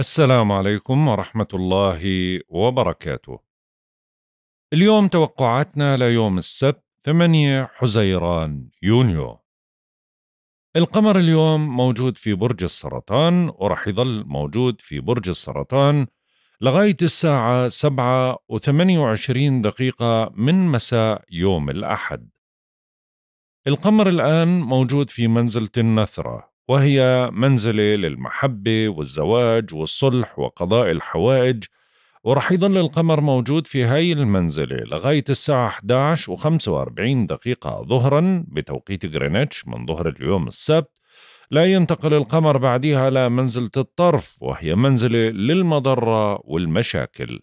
السلام عليكم ورحمة الله وبركاته. اليوم توقعاتنا ليوم السبت 8 حزيران يونيو. القمر اليوم موجود في برج السرطان ورح يظل موجود في برج السرطان لغاية الساعة 7 و28 دقيقة من مساء يوم الأحد. القمر الآن موجود في منزلة النثرة وهي منزلة للمحبة والزواج والصلح وقضاء الحوائج ورح يضل القمر موجود في هاي المنزلة لغاية الساعة 11 و45 دقيقة ظهرا بتوقيت غرينتش من ظهر اليوم السبت لا ينتقل القمر بعدها لمنزلة الطرف وهي منزلة للمضرة والمشاكل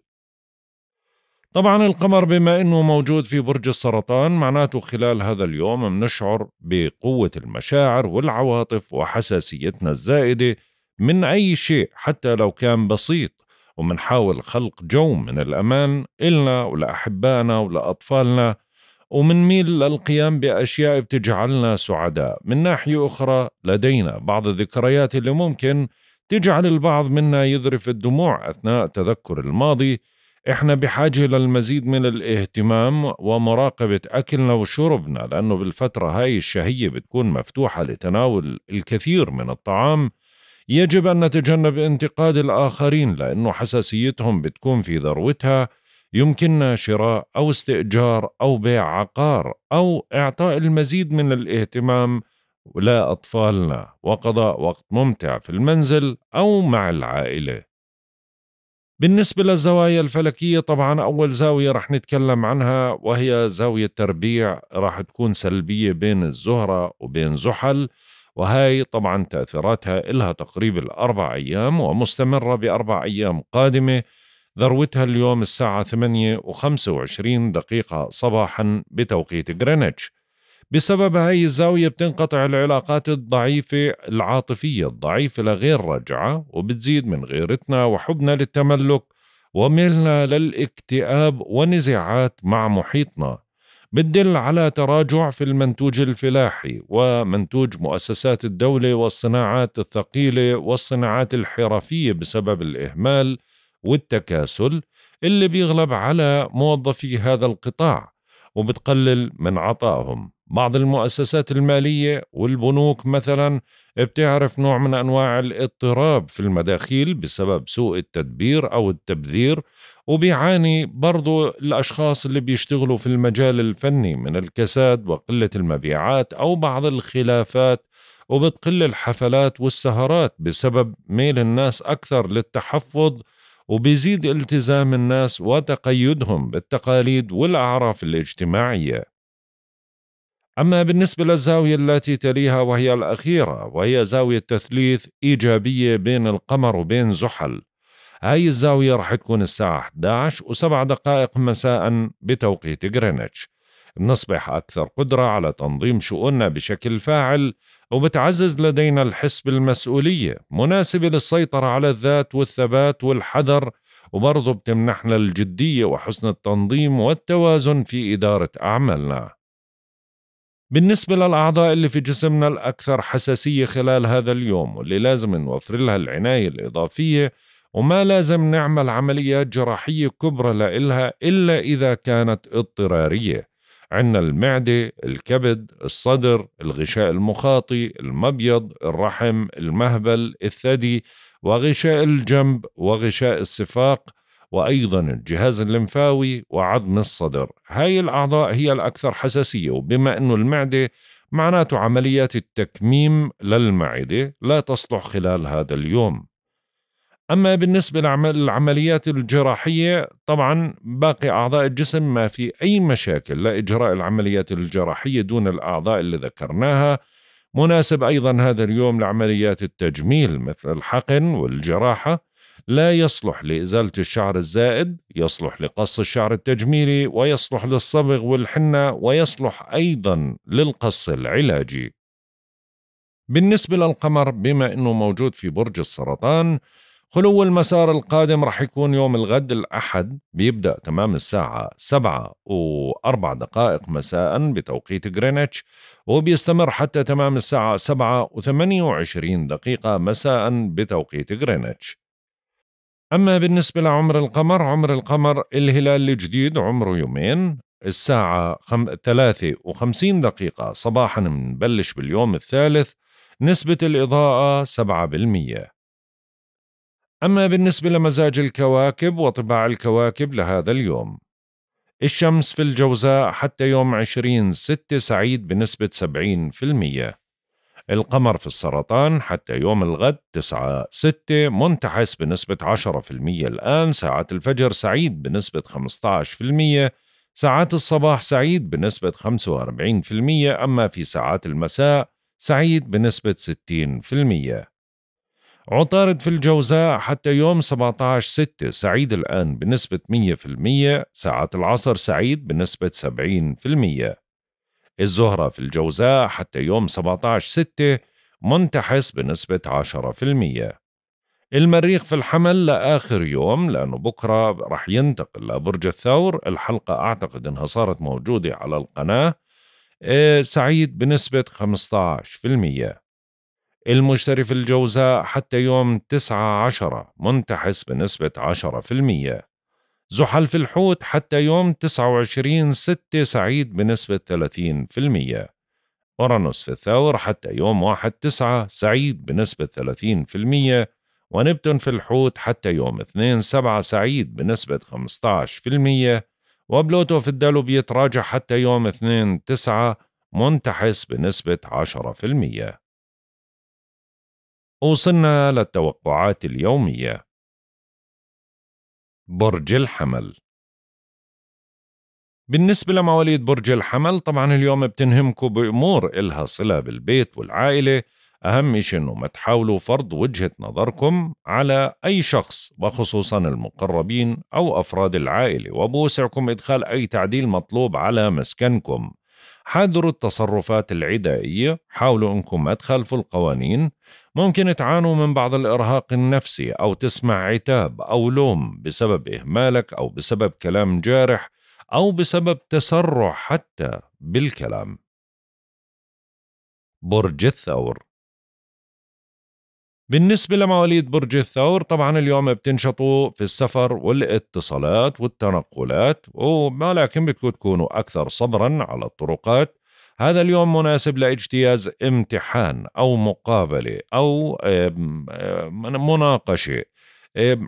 طبعا القمر بما انه موجود في برج السرطان معناته خلال هذا اليوم بنشعر بقوه المشاعر والعواطف وحساسيتنا الزائده من اي شيء حتى لو كان بسيط ومنحاول خلق جو من الامان النا ولاحبائنا ولاطفالنا ومنميل للقيام باشياء بتجعلنا سعداء من ناحيه اخرى لدينا بعض الذكريات اللي ممكن تجعل البعض منا يذرف الدموع اثناء تذكر الماضي احنا بحاجة للمزيد من الاهتمام ومراقبة أكلنا وشربنا لأنه بالفترة هاي الشهية بتكون مفتوحة لتناول الكثير من الطعام يجب أن نتجنب انتقاد الآخرين لأنه حساسيتهم بتكون في ذروتها يمكننا شراء أو استئجار أو بيع عقار أو إعطاء المزيد من الاهتمام لأطفالنا وقضاء وقت ممتع في المنزل أو مع العائلة بالنسبة للزوايا الفلكية طبعا أول زاوية رح نتكلم عنها وهي زاوية تربيع رح تكون سلبية بين الزهرة وبين زحل وهي طبعا تأثيراتها إلها تقريبا أربع أيام ومستمرة بأربع أيام قادمة ذروتها اليوم الساعة 8 و25 دقيقة صباحا بتوقيت غرينتش بسبب هاي الزاوية بتنقطع العلاقات الضعيفة العاطفية الضعيفة لغير رجعة وبتزيد من غيرتنا وحبنا للتملك وميلنا للاكتئاب ونزاعات مع محيطنا بتدل على تراجع في المنتوج الفلاحي ومنتوج مؤسسات الدولة والصناعات الثقيلة والصناعات الحرفية بسبب الإهمال والتكاسل اللي بيغلب على موظفي هذا القطاع وبتقلل من عطائهم بعض المؤسسات المالية والبنوك مثلا بتعرف نوع من أنواع الاضطراب في المداخيل بسبب سوء التدبير أو التبذير وبيعاني برضو الأشخاص اللي بيشتغلوا في المجال الفني من الكساد وقلة المبيعات أو بعض الخلافات وبتقل الحفلات والسهرات بسبب ميل الناس أكثر للتحفظ وبيزيد التزام الناس وتقيدهم بالتقاليد والأعراف الاجتماعية أما بالنسبة للزاوية التي تليها وهي الأخيرة وهي زاوية تثليث إيجابية بين القمر وبين زحل هاي الزاوية رح تكون الساعة 11 وسبع دقائق مساء بتوقيت غرينتش بنصبح أكثر قدرة على تنظيم شؤوننا بشكل فاعل وبتعزز لدينا الحس بالمسؤولية مناسبة للسيطرة على الذات والثبات والحذر وبرضه بتمنحنا الجدية وحسن التنظيم والتوازن في إدارة أعمالنا بالنسبة للأعضاء اللي في جسمنا الأكثر حساسية خلال هذا اليوم واللي لازم نوفر لها العناية الإضافية وما لازم نعمل عمليات جراحية كبرى لإلها إلا إذا كانت اضطرارية عندنا المعدة، الكبد، الصدر، الغشاء المخاطي، المبيض، الرحم، المهبل، الثدي، وغشاء الجنب وغشاء السفاق وأيضا الجهاز الليمفاوي وعظم الصدر هاي الأعضاء هي الأكثر حساسية وبما أنه المعدة معناته عمليات التكميم للمعدة لا تصلح خلال هذا اليوم أما بالنسبة للعمليات الجراحية طبعا باقي أعضاء الجسم ما في أي مشاكل لإجراء العمليات الجراحية دون الأعضاء اللي ذكرناها مناسب أيضا هذا اليوم لعمليات التجميل مثل الحقن والجراحة لا يصلح لإزالة الشعر الزائد يصلح لقص الشعر التجميلي ويصلح للصبغ والحنة ويصلح أيضا للقص العلاجي بالنسبة للقمر بما أنه موجود في برج السرطان خلو المسار القادم رح يكون يوم الغد الأحد بيبدأ تمام الساعة سبعة وأربع دقائق مساء بتوقيت غرينتش وبيستمر حتى تمام الساعة سبعة وثمانية وعشرين دقيقة مساء بتوقيت غرينتش أما بالنسبة لعمر القمر عمر القمر الهلال الجديد عمره يومين الساعة خم... ثلاثة وخمسين دقيقة صباحا منبلش باليوم الثالث نسبة الإضاءة سبعة بالمية أما بالنسبة لمزاج الكواكب وطباع الكواكب لهذا اليوم الشمس في الجوزاء حتى يوم عشرين ستة سعيد بنسبة سبعين المئة القمر في السرطان حتى يوم الغد 9 6 منتحس بنسبة 10% الآن ساعات الفجر سعيد بنسبة 15% ساعات الصباح سعيد بنسبة 45% أما في ساعات المساء سعيد بنسبة 60% عطارد في الجوزاء حتى يوم 17 6 سعيد الآن بنسبة 100% ساعات العصر سعيد بنسبة 70% الزهرة في الجوزاء حتى يوم 17/6 منتحس بنسبة 10% المريخ في الحمل لآخر يوم لأنه بكرة رح ينتقل لبرج الثور الحلقة أعتقد أنها صارت موجودة على القناة آه، سعيد بنسبة 15% المشتري في الجوزاء حتى يوم 9 10 منتحس بنسبة 10% زحل في الحوت حتى يوم 29 6 سعيد بنسبة 30% أورانوس في الثور حتى يوم 1 9 سعيد بنسبة 30% ونبتون في الحوت حتى يوم 2 7 سعيد بنسبة 15% وبلوتو في الدلو بيتراجع حتى يوم 2 9 منتحس بنسبة 10% وصلنا للتوقعات اليوميه برج الحمل بالنسبة لمواليد برج الحمل طبعا اليوم بتنهمكم بأمور إلها صلة بالبيت والعائلة أهم إشي إنه ما تحاولوا فرض وجهة نظركم على أي شخص وخصوصا المقربين أو أفراد العائلة وبوسعكم إدخال أي تعديل مطلوب على مسكنكم حاذروا التصرفات العدائية حاولوا أنكم ما تخالفوا القوانين ممكن تعانوا من بعض الإرهاق النفسي أو تسمع عتاب أو لوم بسبب إهمالك أو بسبب كلام جارح أو بسبب تسرع حتى بالكلام. برج الثور بالنسبة لمواليد برج الثور طبعا اليوم بتنشطوا في السفر والاتصالات والتنقلات ولكن بدكم تكونوا أكثر صبرا على الطرقات هذا اليوم مناسب لاجتياز امتحان او مقابله او مناقشه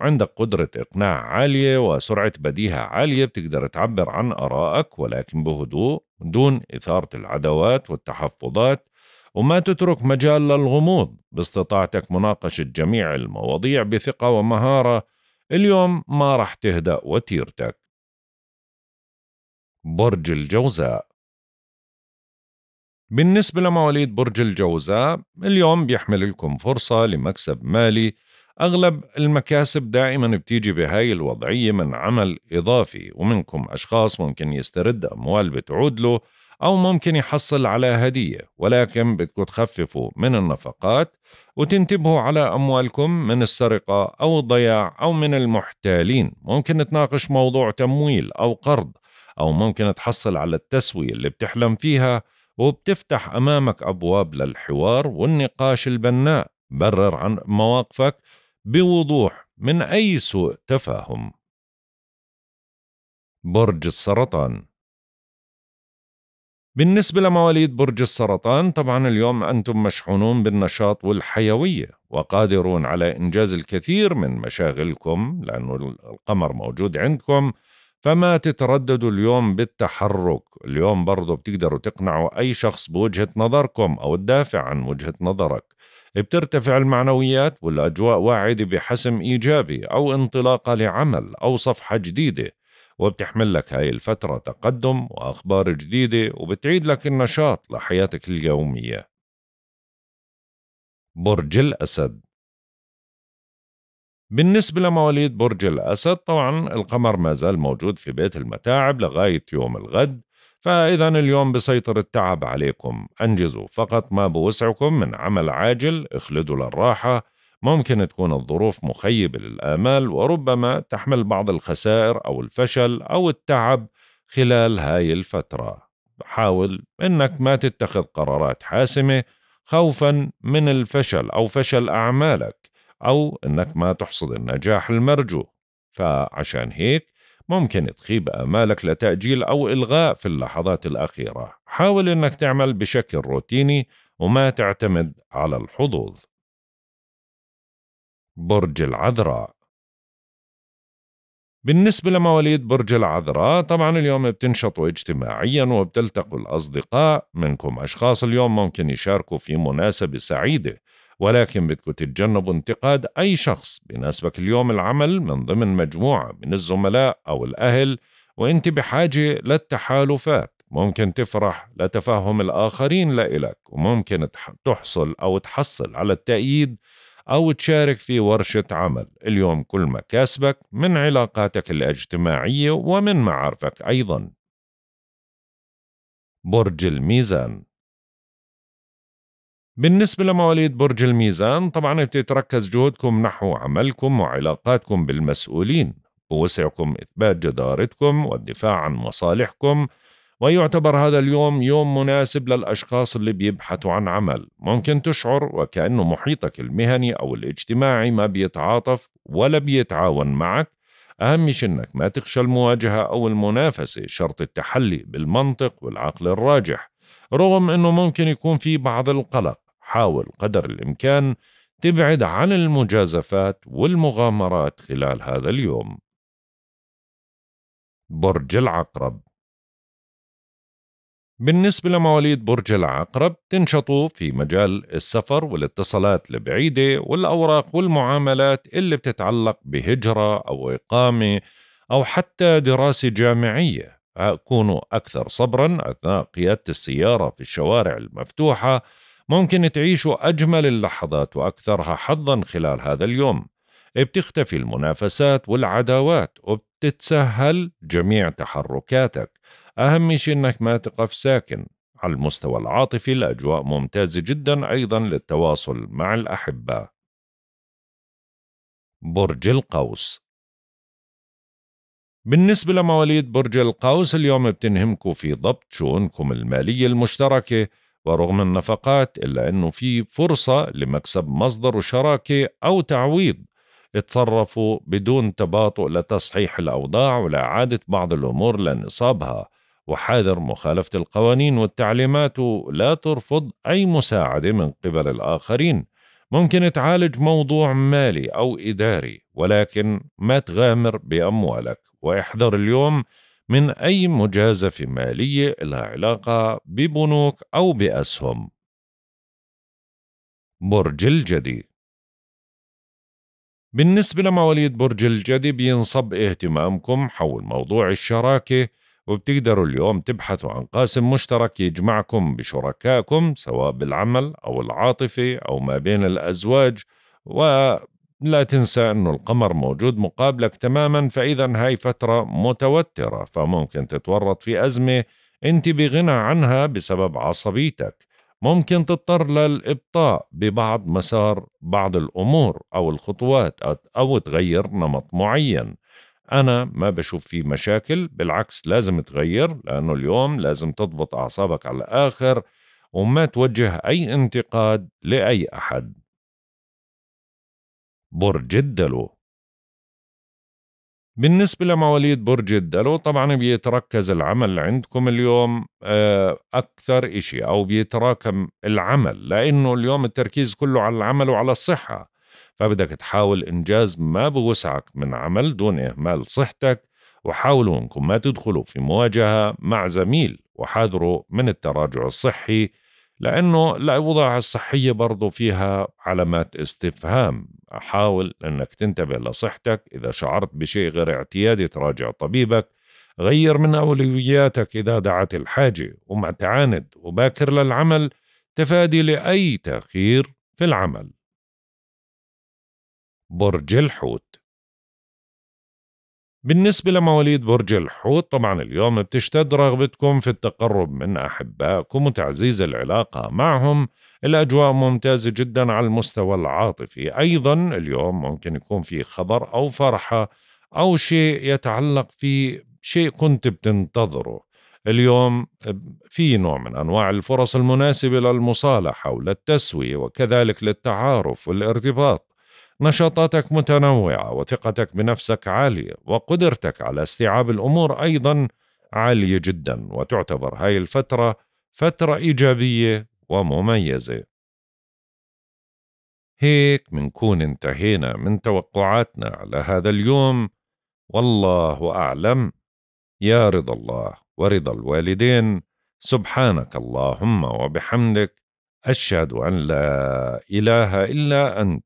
عندك قدرة إقناع عالية وسرعة بديهة عالية بتقدر تعبر عن آرائك ولكن بهدوء دون إثارة العداوات والتحفظات وما تترك مجال للغموض باستطاعتك مناقشة جميع المواضيع بثقة ومهارة اليوم ما رح تهدأ وتيرتك برج الجوزاء بالنسبة لمواليد برج الجوزاء اليوم بيحمل لكم فرصة لمكسب مالي أغلب المكاسب دائما بتيجي بهاي الوضعية من عمل إضافي ومنكم أشخاص ممكن يسترد أموال بتعود له أو ممكن يحصل على هدية ولكن بدكم تخففوا من النفقات وتنتبهوا على أموالكم من السرقة أو الضياع أو من المحتالين ممكن تناقش موضوع تمويل أو قرض أو ممكن تحصل على التسوية اللي بتحلم فيها وبتفتح أمامك أبواب للحوار والنقاش البناء برر عن مواقفك بوضوح من أي سوء تفاهم برج السرطان بالنسبة لمواليد برج السرطان طبعا اليوم أنتم مشحونون بالنشاط والحيوية وقادرون على إنجاز الكثير من مشاغلكم لأنه القمر موجود عندكم فما تترددوا اليوم بالتحرك اليوم برضو بتقدروا تقنعوا أي شخص بوجهة نظركم أو الدافع عن وجهة نظرك بترتفع المعنويات والأجواء واعدة بحسم إيجابي أو انطلاقة لعمل أو صفحة جديدة وبتحمل لك هاي الفترة تقدم وأخبار جديدة وبتعيد لك النشاط لحياتك اليومية برج الأسد بالنسبة لمواليد برج الأسد طبعا القمر ما زال موجود في بيت المتاعب لغاية يوم الغد فإذا اليوم بسيطر التعب عليكم أنجزوا فقط ما بوسعكم من عمل عاجل اخلدوا للراحة ممكن تكون الظروف مخيبة للآمال وربما تحمل بعض الخسائر أو الفشل أو التعب خلال هاي الفترة حاول أنك ما تتخذ قرارات حاسمة خوفا من الفشل أو فشل أعمالك أو أنك ما تحصد النجاح المرجو فعشان هيك ممكن تخيب آمالك لتأجيل أو إلغاء في اللحظات الأخيرة حاول أنك تعمل بشكل روتيني وما تعتمد على الحظوظ برج العذراء بالنسبة لمواليد برج العذراء طبعا اليوم بتنشطوا اجتماعيا وبتلتقوا الأصدقاء منكم أشخاص اليوم ممكن يشاركوا في مناسبة سعيدة ولكن بدكم تتجنبوا انتقاد أي شخص بناسبك اليوم العمل من ضمن مجموعة من الزملاء أو الأهل وانت بحاجة للتحالفات ممكن تفرح لتفهم الآخرين لإلك وممكن تحصل أو تحصل على التأييد أو تشارك في ورشة عمل اليوم كل مكاسبك من علاقاتك الاجتماعية ومن معارفك أيضا برج الميزان بالنسبة لمواليد برج الميزان طبعا بتتركز جهودكم نحو عملكم وعلاقاتكم بالمسؤولين ووسعكم إثبات جدارتكم والدفاع عن مصالحكم ويعتبر هذا اليوم يوم مناسب للأشخاص اللي بيبحثوا عن عمل ممكن تشعر وكأنه محيطك المهني أو الاجتماعي ما بيتعاطف ولا بيتعاون معك أهم شيء إنك ما تخشى المواجهة أو المنافسة شرط التحلي بالمنطق والعقل الراجح رغم إنه ممكن يكون في بعض القلق حاول قدر الإمكان تبعد عن المجازفات والمغامرات خلال هذا اليوم. برج العقرب بالنسبة لمواليد برج العقرب تنشطوا في مجال السفر والاتصالات البعيدة والأوراق والمعاملات اللي بتتعلق بهجرة أو إقامة أو حتى دراسة جامعية كونوا أكثر صبرا أثناء قيادة السيارة في الشوارع المفتوحة ممكن تعيشوا أجمل اللحظات وأكثرها حظا خلال هذا اليوم بتختفي المنافسات والعداوات وبتتسهل جميع تحركاتك أهم شيء أنك ما تقف ساكن على المستوى العاطفي الأجواء ممتازة جدا أيضا للتواصل مع الأحبة برج القوس بالنسبة لمواليد برج القوس اليوم بتنهمكم في ضبط شؤونكم المالية المشتركة ورغم النفقات إلا أنه في فرصة لمكسب مصدر وشراكة أو تعويض اتصرفوا بدون تباطؤ لتصحيح الأوضاع ولإعادة بعض الأمور لنصابها وحاذر مخالفة القوانين والتعليمات ولا ترفض أي مساعدة من قبل الآخرين ممكن تعالج موضوع مالي أو إداري ولكن ما تغامر بأموالك واحذر اليوم من أي مجازفة مالية لها علاقة ببنوك أو بأسهم برج الجدي بالنسبة لمواليد برج الجدي بينصب اهتمامكم حول موضوع الشراكة وبتقدروا اليوم تبحثوا عن قاسم مشترك يجمعكم بشركائكم سواء بالعمل أو العاطفة أو ما بين الأزواج و لا تنسى أن القمر موجود مقابلك تماما فإذا هاي فترة متوترة فممكن تتورط في أزمة أنت بغنى عنها بسبب عصبيتك ممكن تضطر للإبطاء ببعض مسار بعض الأمور أو الخطوات أو تغير نمط معين أنا ما بشوف فيه مشاكل بالعكس لازم تغير لأنه اليوم لازم تضبط أعصابك على الآخر وما توجه أي انتقاد لأي أحد برج الدلو بالنسبة لمواليد برج الدلو طبعا بيتركز العمل عندكم اليوم آه، أكثر إشي أو بيتراكم العمل لأنه اليوم التركيز كله على العمل وعلى الصحة فبدك تحاول إنجاز ما بوسعك من عمل دون إهمال صحتك وحاولوا أنكم ما تدخلوا في مواجهة مع زميل وحاذروا من التراجع الصحي لأنه الأوضاع الصحية برضو فيها علامات استفهام حاول أنك تنتبه لصحتك إذا شعرت بشيء غير اعتيادي تراجع طبيبك غير من أولوياتك إذا دعت الحاجة ومع تعاند وباكر للعمل تفادي لأي تأخير في العمل برج الحوت بالنسبة لمواليد برج الحوت طبعا اليوم بتشتد رغبتكم في التقرب من أحبائكم وتعزيز العلاقة معهم الأجواء ممتازة جدا على المستوى العاطفي أيضا اليوم ممكن يكون في خبر أو فرحة أو شيء يتعلق في شيء كنت بتنتظره اليوم في نوع من انواع الفرص المناسبه للمصالحه وللتسويه وكذلك للتعارف والارتباط نشاطاتك متنوعة وثقتك بنفسك عالية وقدرتك على استيعاب الأمور أيضا عالية جدا وتعتبر هاي الفترة فترة إيجابية ومميزة هيك منكون انتهينا من توقعاتنا على هذا اليوم والله أعلم يا رضا الله ورضا الوالدين سبحانك اللهم وبحمدك أشهد أن لا إله إلا أنت